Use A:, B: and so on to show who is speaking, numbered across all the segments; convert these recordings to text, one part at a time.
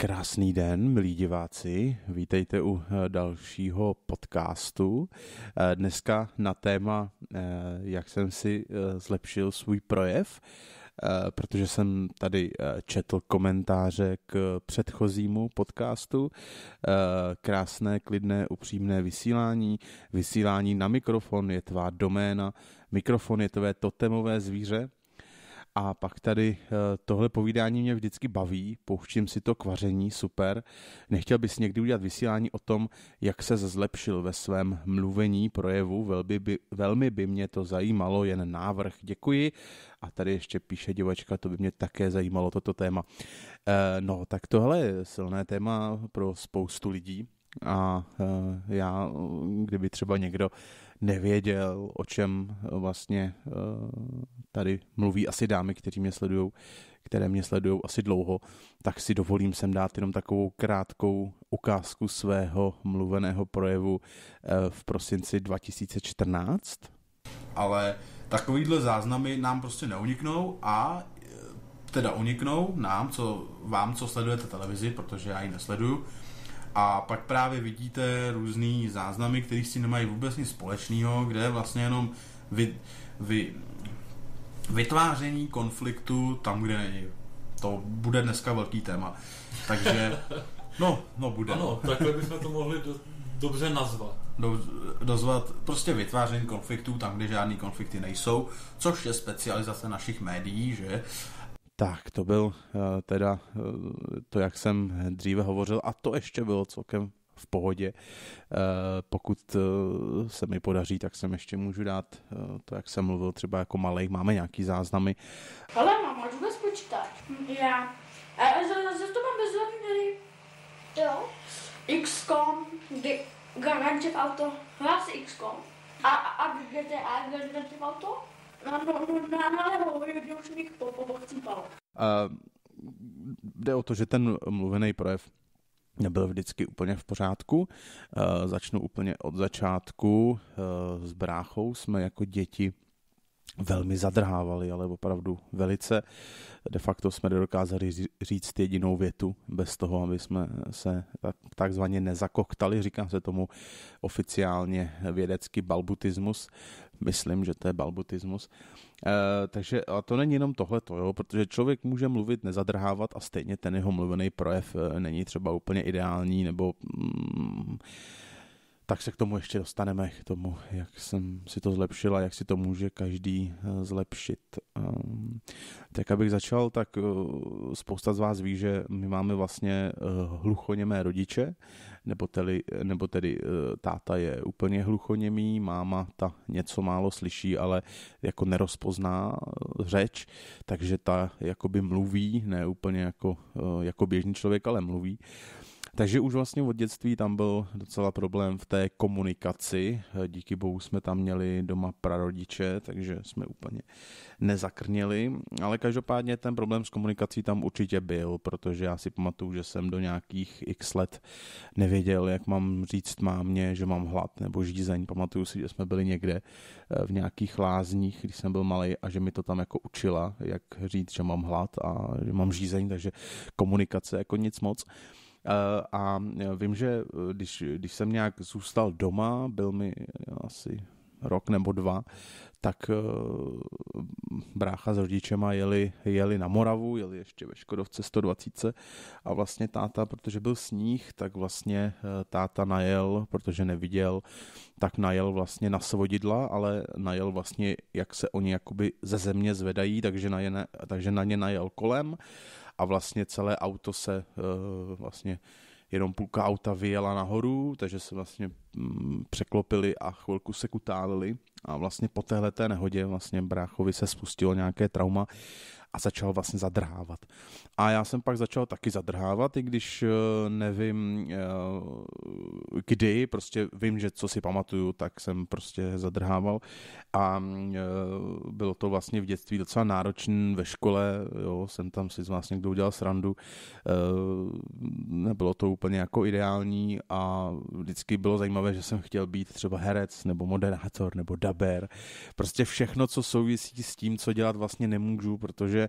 A: Krásný den, milí diváci. Vítejte u eh, dalšího podcastu. Eh, dneska na téma, eh, jak jsem si zlepšil svůj projev, protože jsem tady četl komentáře k předchozímu podcastu. Krásné, klidné, upřímné vysílání. Vysílání na mikrofon je tvá doména. Mikrofon je tvé totemové zvíře a pak tady eh, tohle povídání mě vždycky baví, pouštím si to kvaření, super. Nechtěl bys někdy udělat vysílání o tom, jak se zlepšil ve svém mluvení, projevu, velmi by, velmi by mě to zajímalo, jen návrh, děkuji. A tady ještě píše divačka, to by mě také zajímalo, toto téma. Eh, no, tak tohle je silné téma pro spoustu lidí, a eh, já, kdyby třeba někdo nevěděl, o čem eh, vlastně eh, tady mluví asi dámy, kteří mě sledují, které mě sledují asi dlouho, tak si dovolím sem dát jenom takovou krátkou ukázku svého mluveného projevu eh, v prosinci 2014. Ale takovýhle záznamy nám prostě neuniknou a teda uniknou nám, co vám, co sledujete televizi, protože já ji nesleduju, a pak právě vidíte různé záznamy, které si nemají vůbec nic společného, kde je vlastně jenom vy, vy, vytváření konfliktu tam, kde není. To bude dneska velký téma. Takže, no, no bude. Ano, takhle bychom to mohli do, dobře nazvat. Do, dozvat prostě vytváření konfliktů tam, kde žádný konflikty nejsou, což je specializace našich médií, že? Uh, tak, to byl uh, teda uh, to, jak jsem dříve hovořil a to ještě bylo celkem v pohodě. Uh, pokud se mi podaří, tak sem ještě můžu dát to, jak jsem mluvil třeba jako malej, máme nějaký záznamy. Ale mám máš vůbec počítač? Já. A zase to mám bezvadný tady. Jo. XCOM, kdy Grand Auto, hlas XCOM. A, a GTA Grand Auto? Na, no, no, na, na levou, když už mi po, po, po, a jde o to, že ten mluvený projev nebyl vždycky úplně v pořádku. E, začnu úplně od začátku. E, s bráchou jsme jako děti velmi zadrhávali, ale opravdu velice. De facto jsme nedokázali říct jedinou větu bez toho, aby jsme se takzvaně nezakoktali, říká se tomu oficiálně vědecký balbutismus, myslím, že to je balbutismus. E, takže a to není jenom tohleto, jo, protože člověk může mluvit, nezadrhávat a stejně ten jeho mluvený projev eh, není třeba úplně ideální nebo mm, tak se k tomu ještě dostaneme, k tomu, jak jsem si to zlepšil a jak si to může každý eh, zlepšit. Ehm, tak abych začal, tak eh, spousta z vás ví, že my máme vlastně eh, hluchoněmé rodiče, nebo tedy, nebo tedy táta je úplně hluchoněmý, máma ta něco málo slyší, ale jako nerozpozná řeč, takže ta jakoby mluví, ne úplně jako, jako běžný člověk, ale mluví. Takže už vlastně od dětství tam byl docela problém v té komunikaci. Eh, Díky bohu jsme tam měli doma prarodiče, takže jsme úplně nezakrněli. Ale každopádně ten problém s komunikací tam určitě byl, protože já si pamatuju, že jsem do nějakých x let nevěděl, jak mám říct mámě, že mám hlad nebo žízeň. Pamatuju si, že jsme byli někde eh, v nějakých lázních, když jsem byl malý a že mi to tam jako učila, jak říct, že mám hlad a že mám žízeň, takže komunikace jako nic moc. Eh, a eh, vím, že eh, když, když jsem nějak zůstal doma, byl mi asi rok nebo dva, tak eh, brácha s rodičema jeli, jeli na Moravu, jeli ještě ve Škodovce 120 a vlastně táta, protože byl sníh, tak vlastně eh, táta najel, protože neviděl, tak najel vlastně na svodidla, ale najel vlastně, jak se oni jakoby ze země zvedají, takže na, je, takže na ně najel kolem a vlastně celé auto se eh, vlastně jenom půlka auta vyjela nahoru, takže se vlastně Mm, překlopili a chvilku se kutálili a vlastně po téhle té nehodě vlastně bráchovi se spustilo nějaké trauma a začal vlastně zadrhávat. A já jsem pak začal taky zadrhávat, i když eh, nevím eh, kdy, prostě vím, že co si pamatuju, tak jsem prostě zadrhával a mm, eh, bylo to vlastně v dětství docela náročné ve škole, jo, jsem tam si z vás někdo udělal srandu, nebylo to úplně jako ideální a vždycky bylo zajímavé zajímavé, že jsem chtěl být třeba herec, nebo moderátor, nebo daber. Prostě všechno, co souvisí s tím, co dělat vlastně nemůžu, protože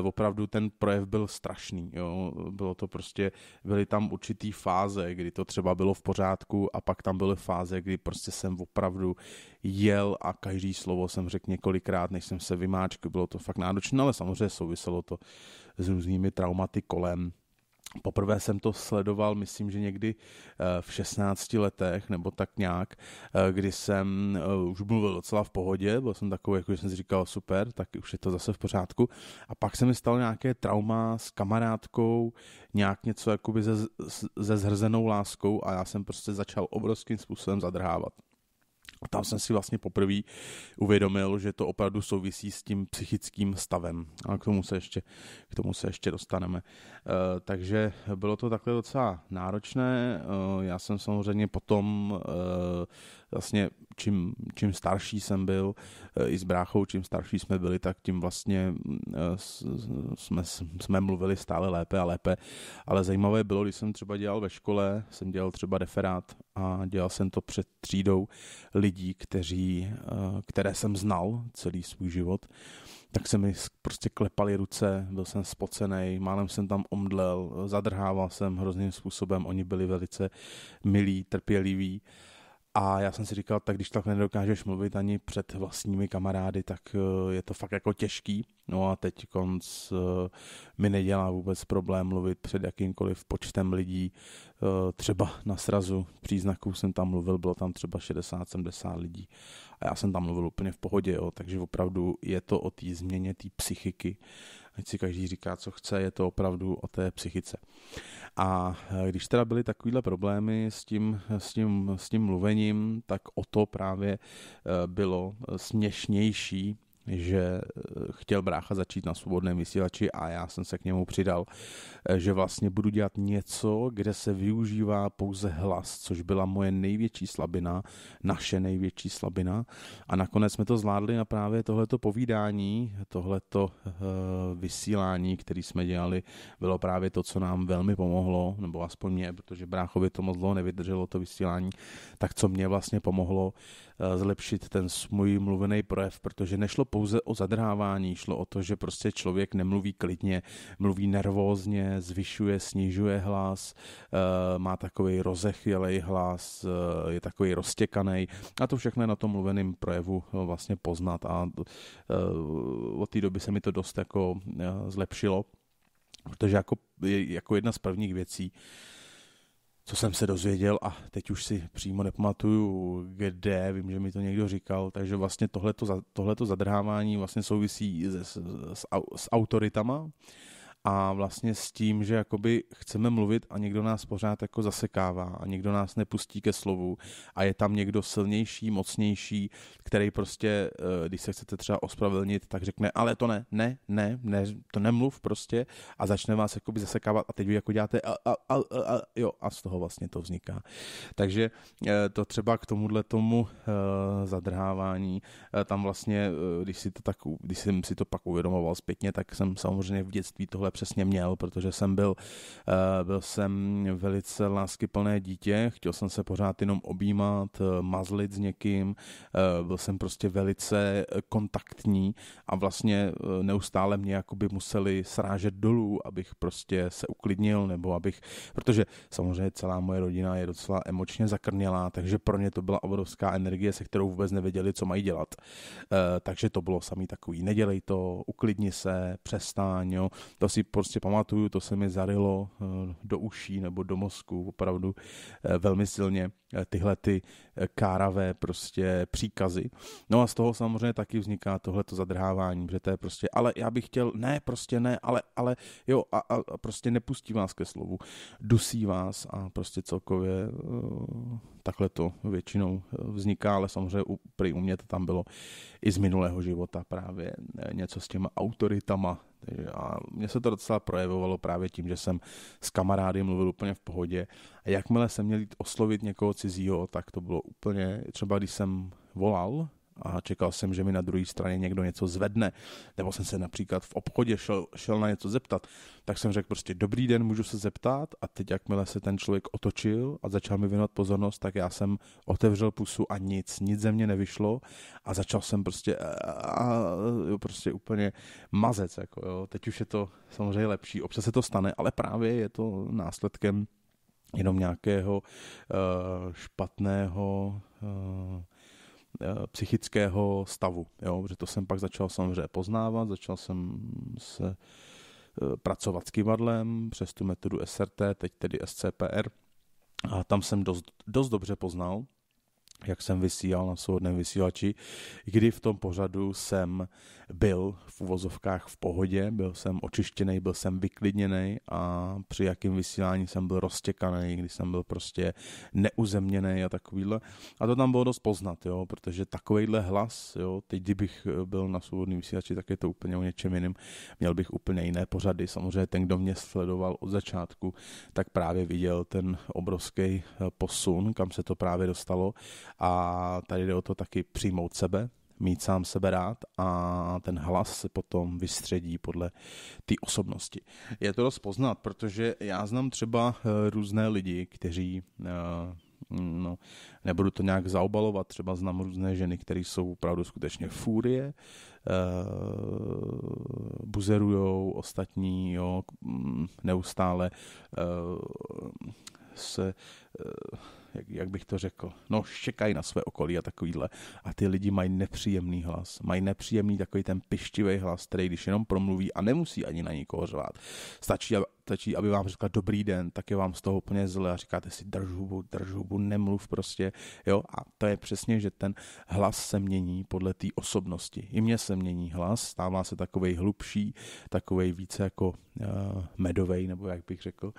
A: uh, opravdu ten projev byl strašný. Jo. Bylo to prostě, byly tam určitý fáze, kdy to třeba bylo v pořádku a pak tam byly fáze, kdy prostě jsem opravdu jel a každý slovo jsem řekl několikrát, než jsem se vymáčkl. Bylo to fakt náročné, ale samozřejmě souviselo to s různými traumaty kolem Poprvé jsem to sledoval, myslím, že někdy eh, v 16 letech, nebo tak nějak, eh, kdy jsem eh, už mluvil docela v pohodě, byl jsem takový, jako že jsem si říkal, super, tak už je to zase v pořádku. A pak se mi stalo nějaké trauma s kamarádkou, nějak něco jakoby ze, ze zhrzenou láskou a já jsem prostě začal obrovským způsobem zadrhávat. A tam jsem si vlastně poprvé uvědomil, že to opravdu souvisí s tím psychickým stavem. A k tomu se ještě, k tomu se ještě dostaneme. E, takže bylo to takhle docela náročné. E, já jsem samozřejmě potom e, vlastně čím, čím starší jsem byl eh, i s bráchou, čím starší jsme byli, tak tím vlastně mm, eh, jsme, jsme mluvili stále lépe a lépe. Ale zajímavé bylo, když jsem třeba dělal ve škole, jsem dělal třeba referát a dělal jsem to před třídou lidí, kteří, eh, které jsem znal celý svůj život, tak se mi prostě klepaly ruce, byl jsem spocený, málem jsem tam omdlel, zadrhával jsem hrozným způsobem, oni byli velice milí, trpěliví a já jsem si říkal, tak když tak nedokážeš mluvit ani před vlastními kamarády, tak eh, je to fakt jako těžký. No a teď konc eh, mi nedělá vůbec problém mluvit před jakýmkoliv počtem lidí. Eh, třeba na srazu příznaků jsem tam mluvil, bylo tam třeba 60-70 lidí a já jsem tam mluvil úplně v pohodě, jo. takže opravdu je to o té změně té psychiky ať si každý říká, co chce, je to opravdu o té psychice. A e, když teda byly takovýhle problémy s tím, s tím, s tím mluvením, tak o to právě e, bylo e, směšnější že eh, chtěl brácha začít na svobodném vysílači a já jsem se k němu přidal, eh, že vlastně budu dělat něco, kde se využívá pouze hlas, což byla moje největší slabina, naše největší slabina a nakonec jsme to zvládli na právě tohleto povídání, tohleto eh, vysílání, který jsme dělali, bylo právě to, co nám velmi pomohlo, nebo aspoň mě, protože bráchovi to moc dlouho nevydrželo to vysílání, tak co mě vlastně pomohlo zlepšit ten můj mluvený projev, protože nešlo pouze o zadrhávání, šlo o to, že prostě člověk nemluví klidně, mluví nervózně, zvyšuje, snižuje hlas, eh, má takový rozechvělej hlas, eh, je takový roztěkaný a to všechno je na tom mluveném projevu eh, vlastně poznat a od té doby se mi to dost jako zlepšilo, protože jako, jako jedna z prvních věcí, co jsem se dozvěděl a teď už si přímo nepamatuju, kde, vím, že mi to někdo říkal, takže vlastně tohleto, tohleto zadrhávání vlastně souvisí se, s, s, s autoritama, a vlastně s tím, že jakoby chceme mluvit a někdo nás pořád jako zasekává a někdo nás nepustí ke slovu a je tam někdo silnější, mocnější, který prostě, eh, když se chcete třeba ospravedlnit, tak řekne, ale to ne, ne, ne, ne, to nemluv prostě a začne vás jakoby zasekávat a teď vy jako děláte a, a, a, a, a jo a z toho vlastně to vzniká. Takže eh, to třeba k tomuhle tomu eh, zadrhávání, tam vlastně, když si to tak, když jsem si to pak uvědomoval zpětně, tak jsem samozřejmě v dětství tohle přesně měl, protože jsem byl, eh, byl jsem velice láskyplné dítě, chtěl jsem se pořád jenom objímat, eh, mazlit s někým, eh, byl jsem prostě velice kontaktní a vlastně neustále mě jakoby museli srážet dolů, abych prostě se uklidnil nebo abych, protože samozřejmě celá moje rodina je docela emočně zakrnělá, takže pro ně to byla obrovská energie, se kterou vůbec nevěděli, co mají dělat. Takže to bylo samý takový, nedělej to, uklidni se, přestáň, jo. to si prostě pamatuju, to se mi zarilo eh, do uší nebo do mozku opravdu eh, velmi silně eh, tyhle ty káravé prostě příkazy. No a z toho samozřejmě taky vzniká tohleto zadrhávání, že to je prostě, ale já bych chtěl, ne, prostě ne, ale, ale jo, a, a prostě nepustí vás ke slovu, dusí vás a prostě celkově takhle to většinou vzniká, ale samozřejmě u, prý u mě to tam bylo i z minulého života právě něco s těma autoritama a mně se to docela projevovalo právě tím, že jsem s kamarády mluvil úplně v pohodě. A jakmile jsem měl jít oslovit někoho cizího, tak to bylo úplně, třeba když jsem volal a čekal jsem, že mi na druhé straně někdo něco zvedne. Nebo jsem se například v obchodě šel, šel na něco zeptat, tak jsem řekl prostě dobrý den, můžu se zeptat a teď jakmile se ten člověk otočil a začal mi věnovat pozornost, tak já jsem otevřel pusu a nic, nic ze mě nevyšlo a začal jsem prostě a, a, prostě úplně mazec, jako jo. teď už je to samozřejmě lepší, občas se to stane, ale právě je to následkem jenom nějakého uh, špatného uh, Eh, psychického stavu. Jo? Že to jsem pak začal samozřejmě poznávat, začal jsem se eh, pracovat s kivadlem přes tu metodu SRT, teď tedy SCPR. A tam jsem dost, dost dobře poznal, jak jsem vysílal na svobodném vysílači, kdy v tom pořadu jsem byl v uvozovkách v pohodě, byl jsem očištěný, byl jsem vyklidněný a při jakém vysílání jsem byl roztěkaný, kdy jsem byl prostě neuzemněný a takovýhle. A to tam bylo dost poznat, jo, protože takovýhle hlas, jo, teď kdybych eh, byl na svobodném vysílači, tak je to úplně o něčem jiném. Měl bych úplně jiné pořady. Samozřejmě ten, kdo mě sledoval od začátku, tak právě viděl ten obrovský eh, posun, kam se to právě dostalo a tady jde o to taky přijmout sebe, mít sám sebe rád a ten hlas se potom vystředí podle té osobnosti. Je to dost poznat, protože já znám třeba eh, různé lidi, kteří eh, no, nebudu to nějak zaobalovat, třeba znám různé ženy, které jsou opravdu skutečně fúrie, eh, buzerujou ostatní, jo, mm, neustále se jak, jak bych to řekl, no štěkají na své okolí a takovýhle. A ty lidi mají nepříjemný hlas, mají nepříjemný takový ten pištivý hlas, který když jenom promluví a nemusí ani na nikoho řvát. Stačí, stačí, aby vám řekla dobrý den, tak je vám z toho úplně zle a říkáte si drž hubu, drž hubu, nemluv prostě, jo, a to je přesně, že ten hlas se mění podle té osobnosti. I mně se mění hlas, stává se takovej hlubší, takovej více jako uh, medovej, nebo jak bych řekl,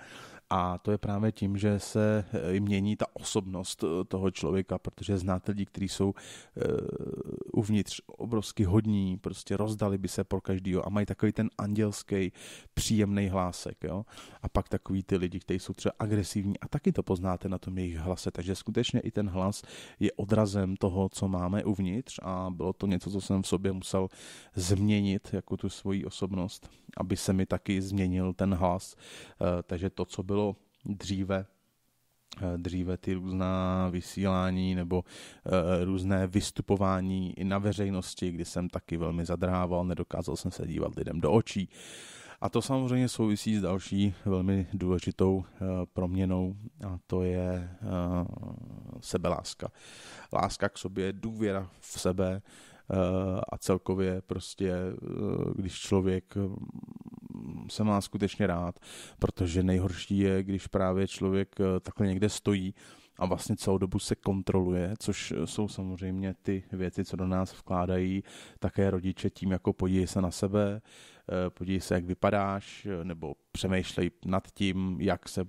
A: a to je právě tím, že se eh, mění ta osobnost eh, toho člověka, protože znáte lidi, kteří jsou uvnitř obrovsky hodní, prostě rozdali by se pro každýho a mají takový ten andělský příjemný hlásek. Jo? A pak takový ty lidi, kteří jsou třeba agresivní a taky to poznáte na tom jejich hlase. Takže skutečně i ten hlas je odrazem toho, co máme uvnitř a bylo to něco, co jsem v sobě musel změnit jako tu svoji osobnost, aby se mi taky změnil ten hlas. Eh, takže to, co bylo dříve Eh, dříve ty různá vysílání nebo eh, různé vystupování i na veřejnosti, kdy jsem taky velmi zadrával, nedokázal jsem se dívat lidem do očí. A to samozřejmě souvisí s další velmi důležitou eh, proměnou a to je sebeláska. Láska k sobě, důvěra v sebe a celkově prostě, když člověk se má skutečně rád, protože nejhorší je, když právě člověk eh, takhle někde stojí a vlastně celou dobu se kontroluje, což eh, jsou samozřejmě ty věci, co do nás vkládají také rodiče tím, jako podívej se na sebe, eh, podívej se, jak vypadáš, nebo přemýšlej nad tím, jak se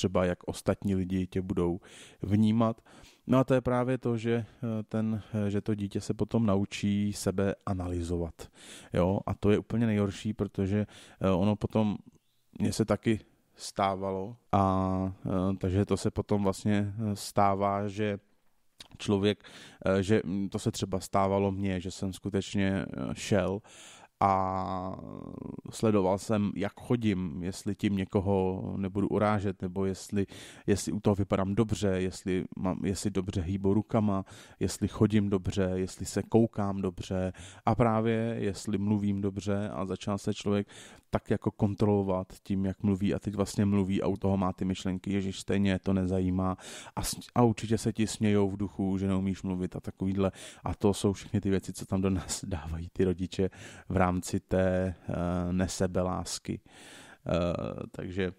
A: třeba, jak ostatní lidi tě budou vnímat. No a to je právě to, že, eh, ten, eh, že to dítě se potom naučí sebe analyzovat. Jo? A to je úplně nejhorší, protože eh, ono potom, mně se taky stávalo a takže to se potom vlastně stává, že člověk, že mm, to se třeba stávalo mně, že jsem skutečně šel a sledoval jsem, jak chodím, jestli tím někoho nebudu urážet, nebo jestli, jestli u toho vypadám dobře, jestli, mám, jestli dobře hýbu rukama, jestli chodím dobře, jestli se koukám dobře a právě jestli mluvím dobře a začal se člověk tak jako kontrolovat tím, jak mluví a teď vlastně mluví a u toho má ty myšlenky, ježiš, stejně to nezajímá a, a určitě se ti smějou v duchu, že neumíš mluvit a takovýhle a to jsou všechny ty věci, co tam do nás dávají ty rodiče v rámci rámci té eh, nesebelásky. Eh, takže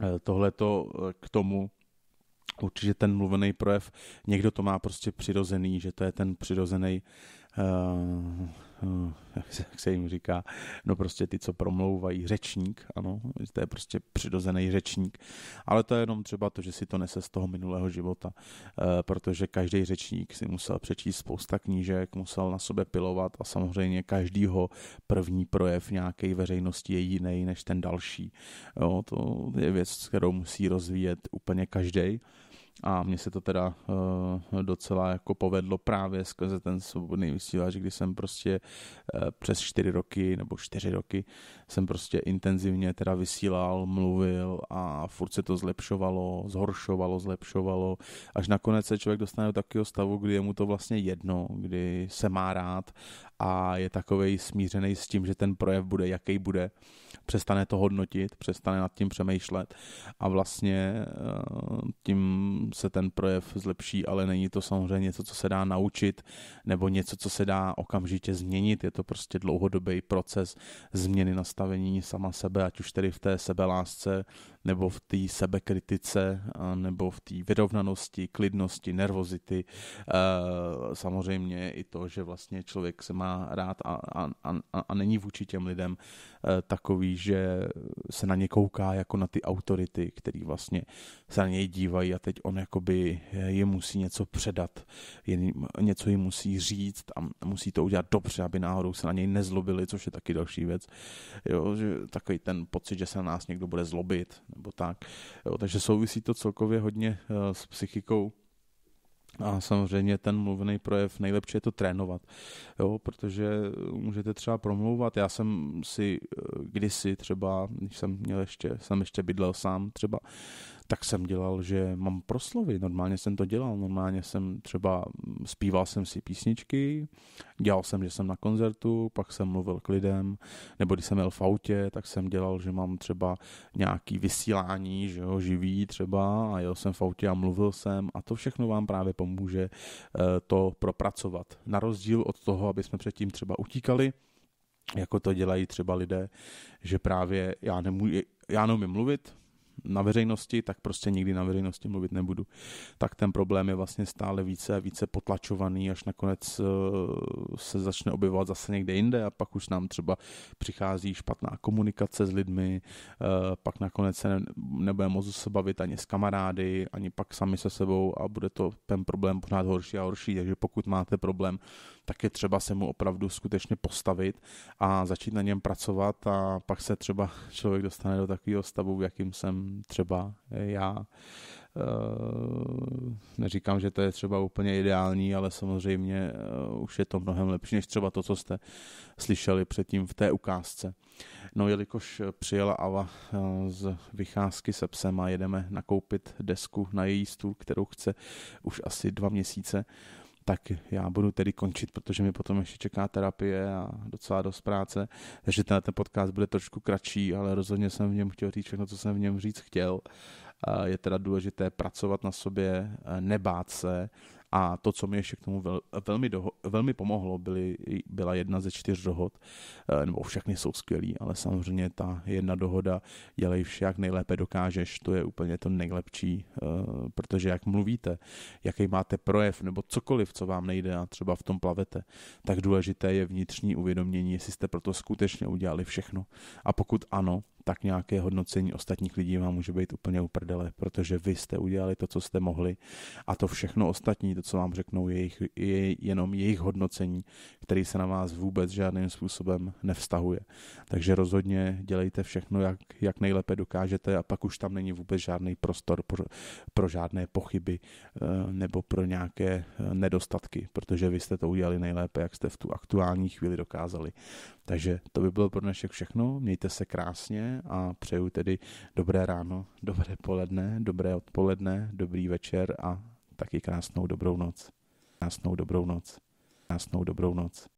A: eh, tohle to k tomu určitě ten mluvený projev, někdo to má prostě přirozený, že to je ten přirozený uh, jak se, jim říká, no prostě ty, co promlouvají, řečník, ano, to je prostě přirozený řečník, ale to je jenom třeba to, že si to nese z toho minulého života, eh, protože každý řečník si musel přečíst spousta knížek, musel na sobě pilovat a samozřejmě každýho první projev nějaké veřejnosti je jiný než ten další. Jo, to je věc, kterou musí rozvíjet úplně každý a mně se to teda uh, docela jako povedlo právě skrze ten svobodný vysílač, kdy jsem prostě uh, přes čtyři roky nebo čtyři roky jsem prostě intenzivně teda vysílal, mluvil a furt se to zlepšovalo, zhoršovalo, zlepšovalo, až nakonec se člověk dostane do takového stavu, kdy je mu to vlastně jedno, kdy se má rád a je takový smířený s tím, že ten projev bude, jaký bude, přestane to hodnotit, přestane nad tím přemýšlet a vlastně uh, tím se ten projev zlepší, ale není to samozřejmě něco, co se dá naučit nebo něco, co se dá okamžitě změnit. Je to prostě dlouhodobý proces změny nastavení sama sebe, ať už tedy v té sebelásce nebo v té sebekritice nebo v té vyrovnanosti, klidnosti, nervozity. E, samozřejmě i to, že vlastně člověk se má rád a, a, a, a není vůči těm lidem e, takový, že se na ně kouká jako na ty autority, který vlastně se na něj dívají a teď on jakoby eh, je musí něco předat, něco jim musí říct a musí to udělat dobře, aby náhodou se na něj nezlobili, což je taky další věc. Jo, že takový ten pocit, že se na nás někdo bude zlobit nebo tak. Jo, takže souvisí to celkově hodně eh, s psychikou a samozřejmě ten mluvený projev nejlepší je to trénovat, jo, protože můžete třeba promlouvat. Já jsem si eh, kdysi třeba, když jsem měl ještě, jsem ještě bydlel sám třeba, tak jsem dělal, že mám proslovy. Normálně jsem to dělal, normálně jsem třeba mm, zpíval jsem si písničky, dělal jsem, že jsem na koncertu, pak jsem mluvil k lidem, nebo když jsem jel v autě, tak jsem dělal, že mám třeba nějaký vysílání, že jo, živý třeba a jel jsem v autě a mluvil jsem a to všechno vám právě pomůže eh, to propracovat. Na rozdíl od toho, aby jsme předtím třeba utíkali, jako to dělají třeba lidé, že právě já, nemůžu, já neumím mluvit, na veřejnosti, tak prostě nikdy na veřejnosti mluvit nebudu. Tak ten problém je vlastně stále více a více potlačovaný, až nakonec eh, se začne objevovat zase někde jinde a pak už nám třeba přichází špatná komunikace s lidmi, eh, pak nakonec se nebude moc se bavit ani s kamarády, ani pak sami se sebou a bude to ten problém pořád horší a horší, takže pokud máte problém tak je třeba se mu opravdu skutečně postavit a začít na něm pracovat a pak se třeba člověk dostane do takového stavu, v jakým jsem třeba já. Eh, neříkám, že to je třeba úplně ideální, ale samozřejmě eh, už je to mnohem lepší než třeba to, co jste slyšeli předtím v té ukázce. No, jelikož přijela Ava eh, z vycházky se psem a jedeme nakoupit desku na její stůl, kterou chce už asi dva měsíce, tak já budu tedy končit, protože mi potom ještě čeká terapie a docela dost práce, takže tenhle ten podcast bude trošku kratší, ale rozhodně jsem v něm chtěl říct všechno, co jsem v něm říct chtěl. Je teda důležité pracovat na sobě, nebát se, a to, co mi ještě k tomu velmi, doho, velmi pomohlo, byly, byla jedna ze čtyř dohod, eh, nebo všechny jsou skvělý, ale samozřejmě ta jedna dohoda, dělej vše, jak nejlépe dokážeš, to je úplně to nejlepší, eh, protože jak mluvíte, jaký máte projev, nebo cokoliv, co vám nejde a třeba v tom plavete, tak důležité je vnitřní uvědomění, jestli jste proto skutečně udělali všechno. A pokud ano, tak nějaké hodnocení ostatních lidí vám může být úplně uprdele, protože vy jste udělali to, co jste mohli a to všechno ostatní, to, co vám řeknou, je, jich, je jenom jejich hodnocení, který se na vás vůbec žádným způsobem nevztahuje. Takže rozhodně dělejte všechno, jak, jak nejlépe dokážete a pak už tam není vůbec žádný prostor pro, pro žádné pochyby eh, nebo pro nějaké eh, nedostatky, protože vy jste to udělali nejlépe, jak jste v tu aktuální chvíli dokázali. Takže to by bylo pro dnešek všechno. Mějte se krásně a přeju tedy dobré ráno, dobré poledne, dobré odpoledne, dobrý večer a taky krásnou dobrou noc. Krásnou dobrou noc. Krásnou dobrou noc.